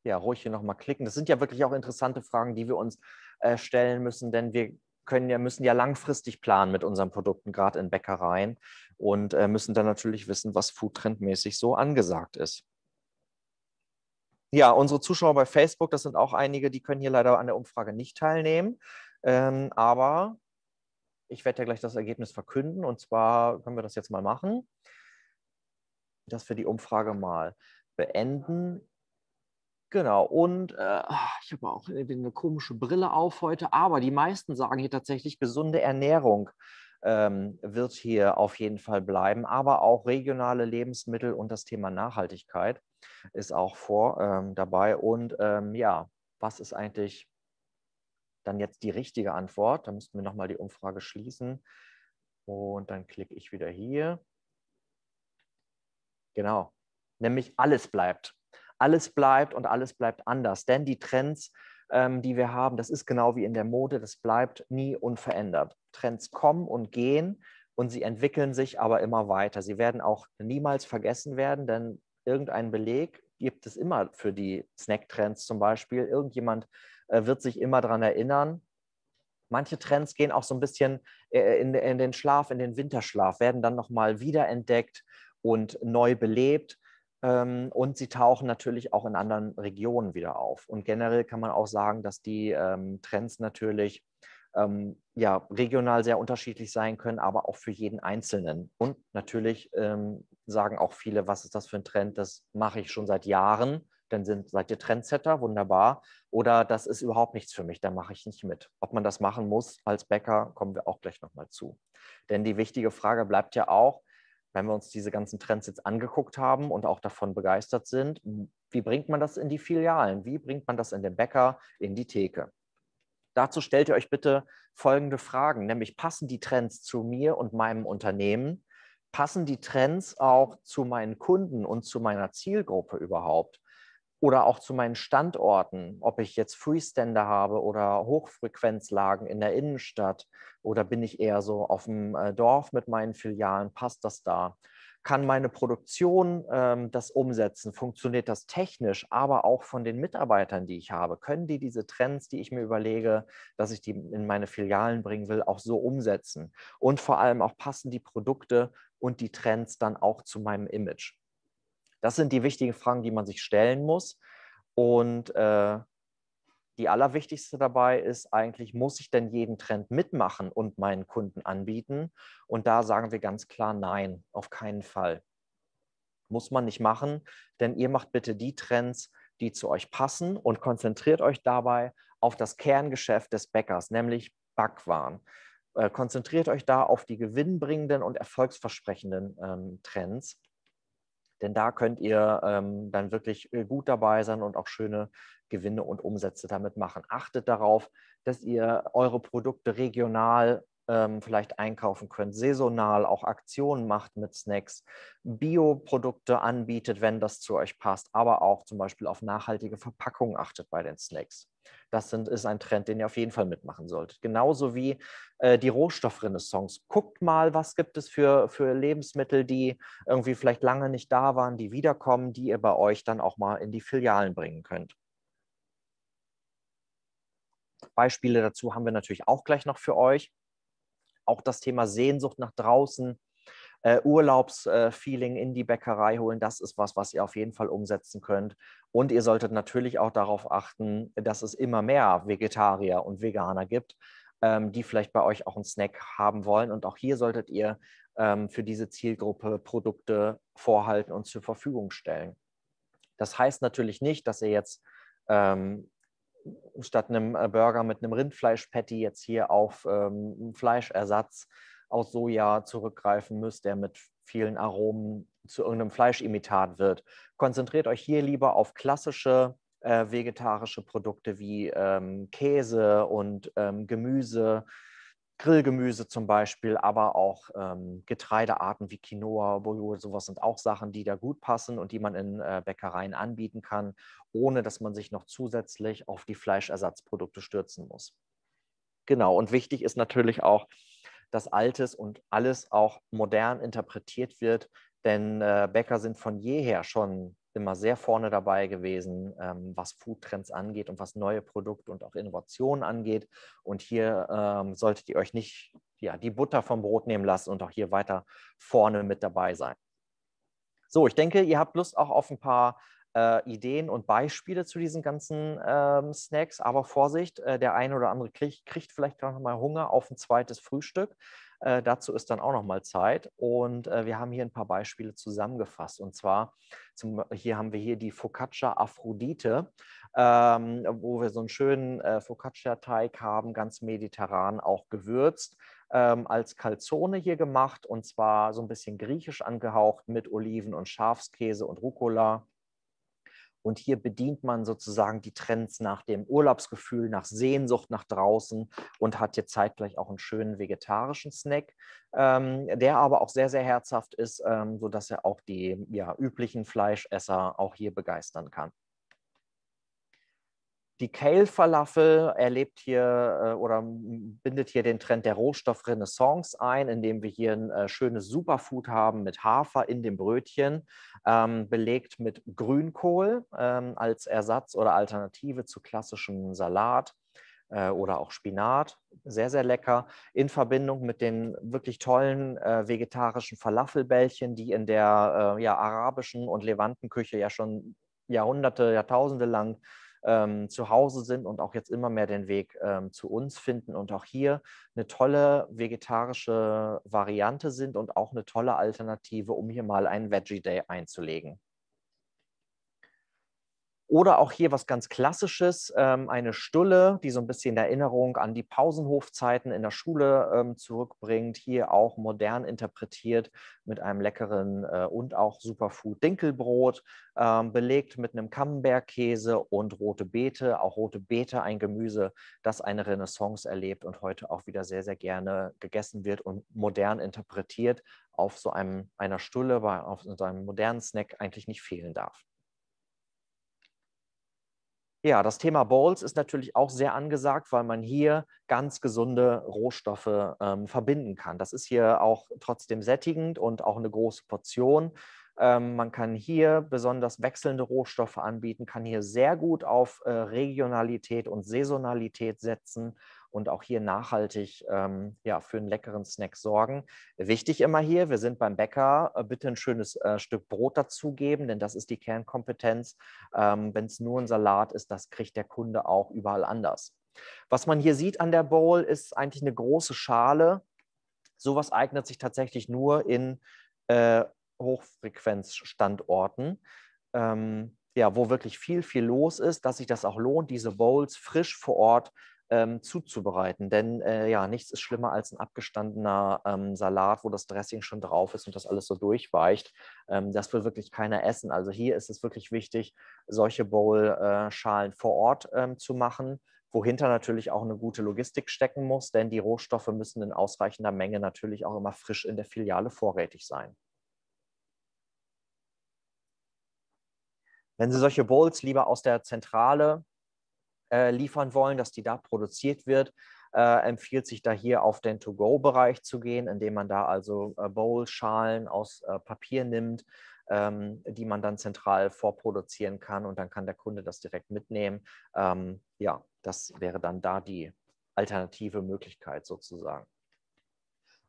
ja, ruhig hier nochmal klicken. Das sind ja wirklich auch interessante Fragen, die wir uns äh, stellen müssen, denn wir können ja, müssen ja langfristig planen mit unseren Produkten, gerade in Bäckereien und äh, müssen dann natürlich wissen, was foodtrendmäßig so angesagt ist. Ja, unsere Zuschauer bei Facebook, das sind auch einige, die können hier leider an der Umfrage nicht teilnehmen. Ähm, aber ich werde ja gleich das Ergebnis verkünden und zwar können wir das jetzt mal machen, dass wir die Umfrage mal beenden. Genau, und äh, ich habe auch eine komische Brille auf heute, aber die meisten sagen hier tatsächlich, gesunde Ernährung ähm, wird hier auf jeden Fall bleiben, aber auch regionale Lebensmittel und das Thema Nachhaltigkeit ist auch vor ähm, dabei. Und ähm, ja, was ist eigentlich dann jetzt die richtige Antwort? Da müssten wir nochmal die Umfrage schließen und dann klicke ich wieder hier. Genau, nämlich alles bleibt alles bleibt und alles bleibt anders. Denn die Trends, ähm, die wir haben, das ist genau wie in der Mode, das bleibt nie unverändert. Trends kommen und gehen und sie entwickeln sich aber immer weiter. Sie werden auch niemals vergessen werden, denn irgendein Beleg gibt es immer für die Snack-Trends zum Beispiel. Irgendjemand äh, wird sich immer daran erinnern. Manche Trends gehen auch so ein bisschen äh, in, in den Schlaf, in den Winterschlaf, werden dann nochmal wiederentdeckt und neu belebt. Ähm, und sie tauchen natürlich auch in anderen Regionen wieder auf. Und generell kann man auch sagen, dass die ähm, Trends natürlich ähm, ja, regional sehr unterschiedlich sein können, aber auch für jeden Einzelnen. Und natürlich sagen auch viele, was ist das für ein Trend? Das mache ich schon seit Jahren. Dann sind, seid ihr Trendsetter, wunderbar. Oder das ist überhaupt nichts für mich, da mache ich nicht mit. Ob man das machen muss als Bäcker, kommen wir auch gleich nochmal zu. Denn die wichtige Frage bleibt ja auch, wenn wir uns diese ganzen Trends jetzt angeguckt haben und auch davon begeistert sind, wie bringt man das in die Filialen? Wie bringt man das in den Bäcker, in die Theke? Dazu stellt ihr euch bitte folgende Fragen, nämlich passen die Trends zu mir und meinem Unternehmen? Passen die Trends auch zu meinen Kunden und zu meiner Zielgruppe überhaupt? oder auch zu meinen Standorten, ob ich jetzt Freestände habe oder Hochfrequenzlagen in der Innenstadt oder bin ich eher so auf dem äh, Dorf mit meinen Filialen, passt das da? Kann meine Produktion ähm, das umsetzen? Funktioniert das technisch, aber auch von den Mitarbeitern, die ich habe? Können die diese Trends, die ich mir überlege, dass ich die in meine Filialen bringen will, auch so umsetzen? Und vor allem auch passen die Produkte und die Trends dann auch zu meinem Image? Das sind die wichtigen Fragen, die man sich stellen muss. Und äh, die allerwichtigste dabei ist eigentlich, muss ich denn jeden Trend mitmachen und meinen Kunden anbieten? Und da sagen wir ganz klar, nein, auf keinen Fall. Muss man nicht machen, denn ihr macht bitte die Trends, die zu euch passen und konzentriert euch dabei auf das Kerngeschäft des Bäckers, nämlich Backwaren. Äh, konzentriert euch da auf die gewinnbringenden und erfolgsversprechenden ähm, Trends denn da könnt ihr ähm, dann wirklich äh, gut dabei sein und auch schöne Gewinne und Umsätze damit machen. Achtet darauf, dass ihr eure Produkte regional ähm, vielleicht einkaufen könnt, saisonal auch Aktionen macht mit Snacks, Bioprodukte anbietet, wenn das zu euch passt, aber auch zum Beispiel auf nachhaltige Verpackungen achtet bei den Snacks. Das sind, ist ein Trend, den ihr auf jeden Fall mitmachen solltet. Genauso wie äh, die Rohstoffrenaissance. Guckt mal, was gibt es für, für Lebensmittel, die irgendwie vielleicht lange nicht da waren, die wiederkommen, die ihr bei euch dann auch mal in die Filialen bringen könnt. Beispiele dazu haben wir natürlich auch gleich noch für euch. Auch das Thema Sehnsucht nach draußen, äh, Urlaubsfeeling in die Bäckerei holen. Das ist was, was ihr auf jeden Fall umsetzen könnt. Und ihr solltet natürlich auch darauf achten, dass es immer mehr Vegetarier und Veganer gibt, ähm, die vielleicht bei euch auch einen Snack haben wollen. Und auch hier solltet ihr ähm, für diese Zielgruppe Produkte vorhalten und zur Verfügung stellen. Das heißt natürlich nicht, dass ihr jetzt ähm, statt einem äh, Burger mit einem Rindfleischpatty jetzt hier auf ähm, Fleischersatz aus Soja zurückgreifen müsst, der mit vielen Aromen zu irgendeinem Fleischimitat wird. Konzentriert euch hier lieber auf klassische äh, vegetarische Produkte wie ähm, Käse und ähm, Gemüse, Grillgemüse zum Beispiel, aber auch ähm, Getreidearten wie Quinoa, Bojo, sowas sind auch Sachen, die da gut passen und die man in äh, Bäckereien anbieten kann, ohne dass man sich noch zusätzlich auf die Fleischersatzprodukte stürzen muss. Genau, und wichtig ist natürlich auch, dass Altes und alles auch modern interpretiert wird. Denn äh, Bäcker sind von jeher schon immer sehr vorne dabei gewesen, ähm, was Foodtrends angeht und was neue Produkte und auch Innovationen angeht. Und hier ähm, solltet ihr euch nicht ja, die Butter vom Brot nehmen lassen und auch hier weiter vorne mit dabei sein. So, ich denke, ihr habt Lust auch auf ein paar äh, Ideen und Beispiele zu diesen ganzen ähm, Snacks. Aber Vorsicht, äh, der eine oder andere krieg, kriegt vielleicht gerade mal Hunger auf ein zweites Frühstück. Äh, dazu ist dann auch noch mal Zeit. Und äh, wir haben hier ein paar Beispiele zusammengefasst. Und zwar, zum, hier haben wir hier die Focaccia Aphrodite, ähm, wo wir so einen schönen äh, Focaccia-Teig haben, ganz mediterran auch gewürzt. Ähm, als Calzone hier gemacht und zwar so ein bisschen griechisch angehaucht mit Oliven und Schafskäse und Rucola. Und hier bedient man sozusagen die Trends nach dem Urlaubsgefühl, nach Sehnsucht nach draußen und hat hier zeitgleich auch einen schönen vegetarischen Snack, ähm, der aber auch sehr, sehr herzhaft ist, ähm, sodass er auch die ja, üblichen Fleischesser auch hier begeistern kann. Die Kale-Falafel erlebt hier äh, oder bindet hier den Trend der Rohstoffrenaissance ein, indem wir hier ein äh, schönes Superfood haben mit Hafer in dem Brötchen, ähm, belegt mit Grünkohl ähm, als Ersatz oder Alternative zu klassischem Salat äh, oder auch Spinat, sehr, sehr lecker, in Verbindung mit den wirklich tollen äh, vegetarischen Falafelbällchen, die in der äh, ja, arabischen und Levantenküche ja schon Jahrhunderte, Jahrtausende lang ähm, zu Hause sind und auch jetzt immer mehr den Weg ähm, zu uns finden und auch hier eine tolle vegetarische Variante sind und auch eine tolle Alternative, um hier mal einen Veggie Day einzulegen. Oder auch hier was ganz Klassisches, ähm, eine Stulle, die so ein bisschen Erinnerung an die Pausenhofzeiten in der Schule ähm, zurückbringt. Hier auch modern interpretiert mit einem leckeren äh, und auch Superfood Dinkelbrot, ähm, belegt mit einem camembert und rote Beete. Auch rote Beete, ein Gemüse, das eine Renaissance erlebt und heute auch wieder sehr, sehr gerne gegessen wird und modern interpretiert auf so einem, einer Stulle, bei, auf so einem modernen Snack eigentlich nicht fehlen darf. Ja, das Thema Bowls ist natürlich auch sehr angesagt, weil man hier ganz gesunde Rohstoffe ähm, verbinden kann. Das ist hier auch trotzdem sättigend und auch eine große Portion. Ähm, man kann hier besonders wechselnde Rohstoffe anbieten, kann hier sehr gut auf äh, Regionalität und Saisonalität setzen und auch hier nachhaltig ähm, ja, für einen leckeren Snack sorgen. Wichtig immer hier, wir sind beim Bäcker, äh, bitte ein schönes äh, Stück Brot dazugeben, denn das ist die Kernkompetenz. Ähm, Wenn es nur ein Salat ist, das kriegt der Kunde auch überall anders. Was man hier sieht an der Bowl ist eigentlich eine große Schale. Sowas eignet sich tatsächlich nur in äh, Hochfrequenzstandorten. Ähm, ja, wo wirklich viel, viel los ist, dass sich das auch lohnt, diese Bowls frisch vor Ort ähm, zuzubereiten. Denn äh, ja, nichts ist schlimmer als ein abgestandener ähm, Salat, wo das Dressing schon drauf ist und das alles so durchweicht. Ähm, das will wirklich keiner essen. Also hier ist es wirklich wichtig, solche Bowl-Schalen äh, vor Ort ähm, zu machen, wohinter natürlich auch eine gute Logistik stecken muss, denn die Rohstoffe müssen in ausreichender Menge natürlich auch immer frisch in der Filiale vorrätig sein. Wenn Sie solche Bowls lieber aus der Zentrale äh, liefern wollen, dass die da produziert wird, äh, empfiehlt sich da hier auf den To-Go-Bereich zu gehen, indem man da also äh, Bowl-Schalen aus äh, Papier nimmt, ähm, die man dann zentral vorproduzieren kann und dann kann der Kunde das direkt mitnehmen. Ähm, ja, das wäre dann da die alternative Möglichkeit sozusagen.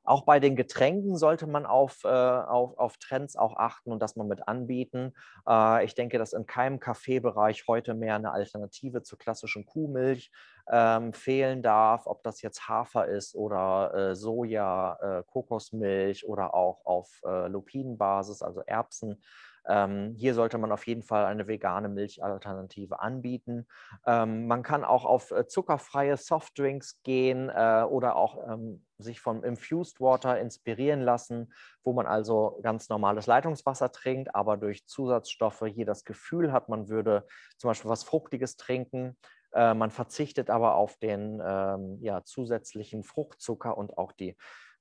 Auch bei den Getränken sollte man auf, äh, auf, auf Trends auch achten und das mal mit anbieten. Äh, ich denke, dass in keinem Kaffeebereich heute mehr eine Alternative zur klassischen Kuhmilch ähm, fehlen darf, ob das jetzt Hafer ist oder äh, Soja, äh, Kokosmilch oder auch auf äh, Lupinenbasis, also Erbsen. Ähm, hier sollte man auf jeden Fall eine vegane Milchalternative anbieten. Ähm, man kann auch auf äh, zuckerfreie Softdrinks gehen äh, oder auch ähm, sich von Infused Water inspirieren lassen, wo man also ganz normales Leitungswasser trinkt, aber durch Zusatzstoffe hier das Gefühl hat, man würde zum Beispiel was Fruchtiges trinken. Äh, man verzichtet aber auf den ähm, ja, zusätzlichen Fruchtzucker und auch die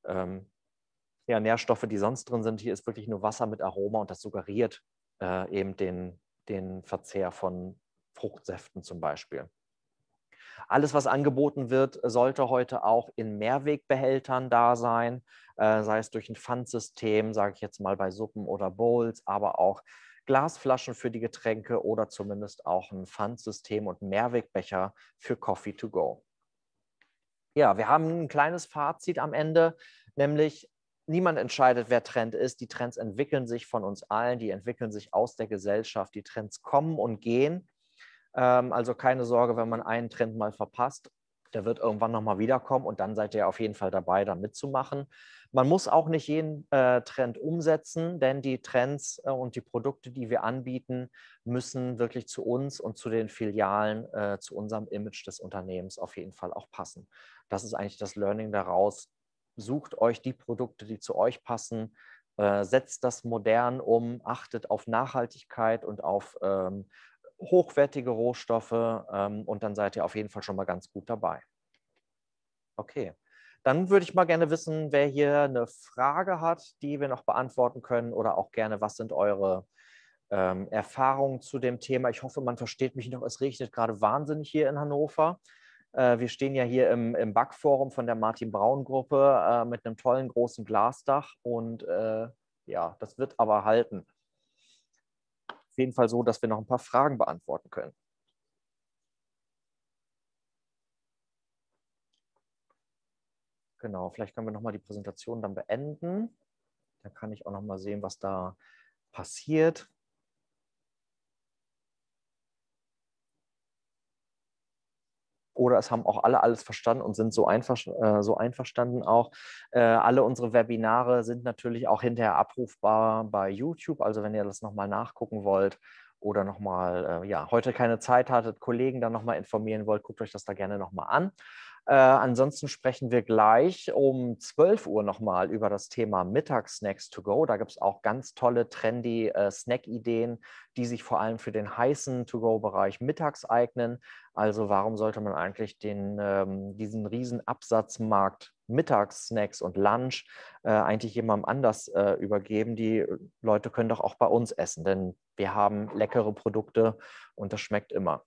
ähm, ja, Nährstoffe, die sonst drin sind. Hier ist wirklich nur Wasser mit Aroma und das suggeriert äh, eben den, den Verzehr von Fruchtsäften zum Beispiel. Alles, was angeboten wird, sollte heute auch in Mehrwegbehältern da sein, äh, sei es durch ein Pfandsystem, sage ich jetzt mal bei Suppen oder Bowls, aber auch Glasflaschen für die Getränke oder zumindest auch ein Pfandsystem und Mehrwegbecher für Coffee to go. Ja, wir haben ein kleines Fazit am Ende, nämlich niemand entscheidet, wer Trend ist. Die Trends entwickeln sich von uns allen, die entwickeln sich aus der Gesellschaft. Die Trends kommen und gehen. Ähm, also keine Sorge, wenn man einen Trend mal verpasst, der wird irgendwann nochmal wiederkommen und dann seid ihr auf jeden Fall dabei, da mitzumachen. Man muss auch nicht jeden äh, Trend umsetzen, denn die Trends äh, und die Produkte, die wir anbieten, müssen wirklich zu uns und zu den Filialen, äh, zu unserem Image des Unternehmens auf jeden Fall auch passen. Das ist eigentlich das Learning daraus, sucht euch die Produkte, die zu euch passen, äh, setzt das modern um, achtet auf Nachhaltigkeit und auf ähm, hochwertige Rohstoffe ähm, und dann seid ihr auf jeden Fall schon mal ganz gut dabei. Okay, dann würde ich mal gerne wissen, wer hier eine Frage hat, die wir noch beantworten können oder auch gerne, was sind eure ähm, Erfahrungen zu dem Thema. Ich hoffe, man versteht mich noch. Es regnet gerade wahnsinnig hier in Hannover. Äh, wir stehen ja hier im, im Backforum von der Martin-Braun-Gruppe äh, mit einem tollen großen Glasdach und äh, ja, das wird aber halten. Auf jeden Fall so, dass wir noch ein paar Fragen beantworten können. Genau, vielleicht können wir nochmal die Präsentation dann beenden. Dann kann ich auch nochmal sehen, was da passiert. oder es haben auch alle alles verstanden und sind so, einver äh, so einverstanden auch. Äh, alle unsere Webinare sind natürlich auch hinterher abrufbar bei YouTube. Also wenn ihr das nochmal nachgucken wollt oder nochmal, äh, ja, heute keine Zeit hattet, Kollegen dann nochmal informieren wollt, guckt euch das da gerne nochmal an. Äh, ansonsten sprechen wir gleich um 12 Uhr nochmal über das Thema Mittagssnacks to go. Da gibt es auch ganz tolle, trendy äh, Snack-Ideen, die sich vor allem für den heißen To-Go-Bereich mittags eignen. Also warum sollte man eigentlich den, ähm, diesen riesen Absatzmarkt Mittagssnacks und Lunch äh, eigentlich jemandem anders äh, übergeben? Die äh, Leute können doch auch bei uns essen, denn wir haben leckere Produkte und das schmeckt immer.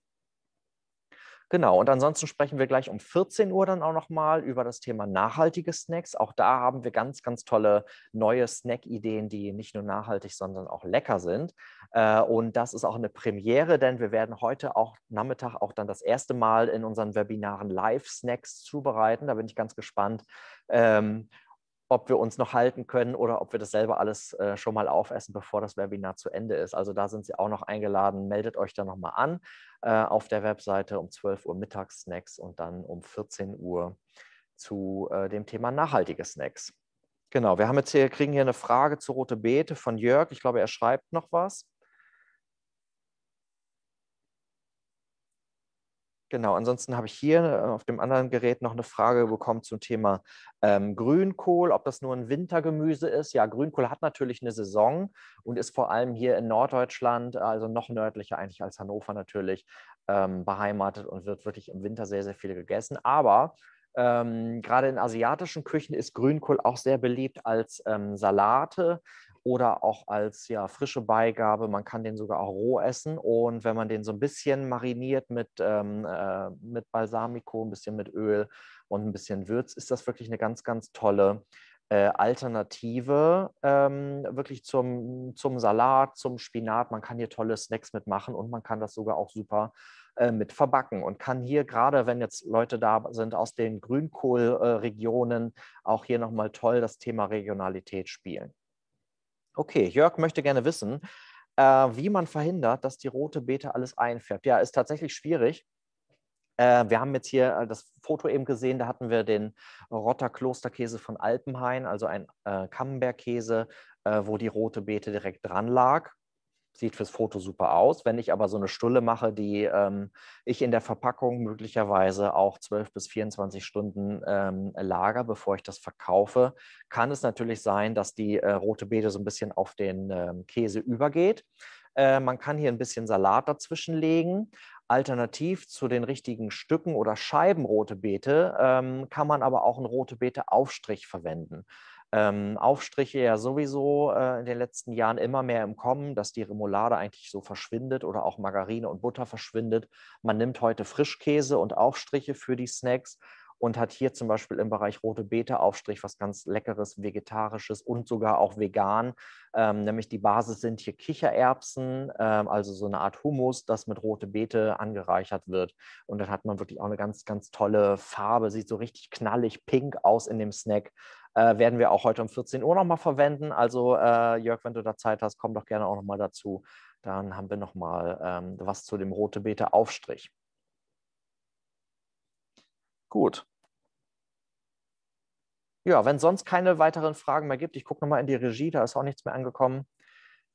Genau, und ansonsten sprechen wir gleich um 14 Uhr dann auch nochmal über das Thema nachhaltige Snacks. Auch da haben wir ganz, ganz tolle neue Snack-Ideen, die nicht nur nachhaltig, sondern auch lecker sind. Äh, und das ist auch eine Premiere, denn wir werden heute auch Nachmittag auch dann das erste Mal in unseren Webinaren Live-Snacks zubereiten. Da bin ich ganz gespannt. Ähm, ob wir uns noch halten können oder ob wir das selber alles äh, schon mal aufessen, bevor das Webinar zu Ende ist. Also da sind Sie auch noch eingeladen. Meldet euch da nochmal an äh, auf der Webseite um 12 Uhr Mittagssnacks und dann um 14 Uhr zu äh, dem Thema nachhaltige Snacks. Genau, wir haben jetzt hier, kriegen hier eine Frage zu Rote Beete von Jörg. Ich glaube, er schreibt noch was. Genau, ansonsten habe ich hier äh, auf dem anderen Gerät noch eine Frage bekommen zum Thema ähm, Grünkohl, ob das nur ein Wintergemüse ist. Ja, Grünkohl hat natürlich eine Saison und ist vor allem hier in Norddeutschland, also noch nördlicher eigentlich als Hannover natürlich, ähm, beheimatet und wird wirklich im Winter sehr, sehr viel gegessen. Aber ähm, gerade in asiatischen Küchen ist Grünkohl auch sehr beliebt als ähm, Salate oder auch als ja, frische Beigabe. Man kann den sogar auch roh essen. Und wenn man den so ein bisschen mariniert mit, ähm, äh, mit Balsamico, ein bisschen mit Öl und ein bisschen Würz, ist das wirklich eine ganz, ganz tolle äh, Alternative ähm, wirklich zum, zum Salat, zum Spinat. Man kann hier tolle Snacks mitmachen und man kann das sogar auch super äh, mit verbacken und kann hier gerade, wenn jetzt Leute da sind aus den Grünkohlregionen, auch hier nochmal toll das Thema Regionalität spielen. Okay, Jörg möchte gerne wissen, äh, wie man verhindert, dass die rote Beete alles einfärbt. Ja, ist tatsächlich schwierig. Äh, wir haben jetzt hier äh, das Foto eben gesehen, da hatten wir den Rotter Klosterkäse von Alpenhain, also ein äh, Camembert-Käse, äh, wo die rote Beete direkt dran lag sieht fürs Foto super aus. Wenn ich aber so eine Stulle mache, die ähm, ich in der Verpackung möglicherweise auch 12 bis 24 Stunden ähm, lager, bevor ich das verkaufe, kann es natürlich sein, dass die äh, rote Beete so ein bisschen auf den ähm, Käse übergeht. Äh, man kann hier ein bisschen Salat dazwischen legen. Alternativ zu den richtigen Stücken oder Scheiben rote Beete ähm, kann man aber auch einen rote Beete Aufstrich verwenden. Ähm, Aufstriche ja sowieso äh, in den letzten Jahren immer mehr im Kommen, dass die Remoulade eigentlich so verschwindet oder auch Margarine und Butter verschwindet. Man nimmt heute Frischkäse und Aufstriche für die Snacks und hat hier zum Beispiel im Bereich rote Beete-Aufstrich was ganz Leckeres, Vegetarisches und sogar auch vegan. Ähm, nämlich die Basis sind hier Kichererbsen, ähm, also so eine Art Humus, das mit rote Beete angereichert wird. Und dann hat man wirklich auch eine ganz, ganz tolle Farbe, sieht so richtig knallig pink aus in dem Snack. Äh, werden wir auch heute um 14 Uhr nochmal verwenden. Also äh, Jörg, wenn du da Zeit hast, komm doch gerne auch nochmal dazu. Dann haben wir nochmal ähm, was zu dem rote Beete-Aufstrich. Gut. Ja, wenn sonst keine weiteren Fragen mehr gibt, ich gucke nochmal in die Regie, da ist auch nichts mehr angekommen.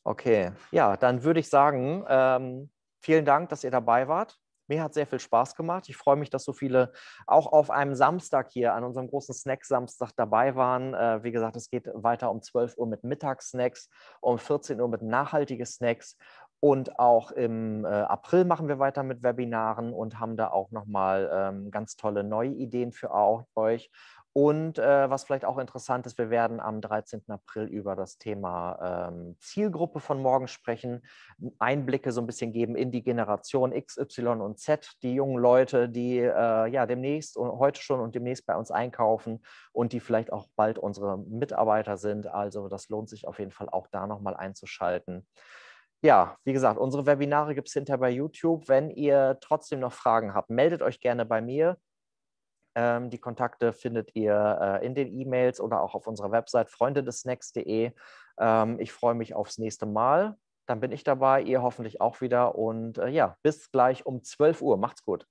Okay, ja, dann würde ich sagen, ähm, vielen Dank, dass ihr dabei wart. Mir hat sehr viel Spaß gemacht. Ich freue mich, dass so viele auch auf einem Samstag hier an unserem großen Snack-Samstag dabei waren. Äh, wie gesagt, es geht weiter um 12 Uhr mit Mittagssnacks, um 14 Uhr mit nachhaltigen Snacks und auch im äh, April machen wir weiter mit Webinaren und haben da auch nochmal ähm, ganz tolle neue Ideen für euch. Und äh, was vielleicht auch interessant ist, wir werden am 13. April über das Thema ähm, Zielgruppe von morgen sprechen, Einblicke so ein bisschen geben in die Generation X, Y und Z, die jungen Leute, die äh, ja demnächst und heute schon und demnächst bei uns einkaufen und die vielleicht auch bald unsere Mitarbeiter sind. Also das lohnt sich auf jeden Fall auch da nochmal einzuschalten ja, wie gesagt, unsere Webinare gibt es hinter bei YouTube. Wenn ihr trotzdem noch Fragen habt, meldet euch gerne bei mir. Ähm, die Kontakte findet ihr äh, in den E-Mails oder auch auf unserer Website freundedesnacks.de. Ähm, ich freue mich aufs nächste Mal. Dann bin ich dabei, ihr hoffentlich auch wieder. Und äh, ja, bis gleich um 12 Uhr. Macht's gut.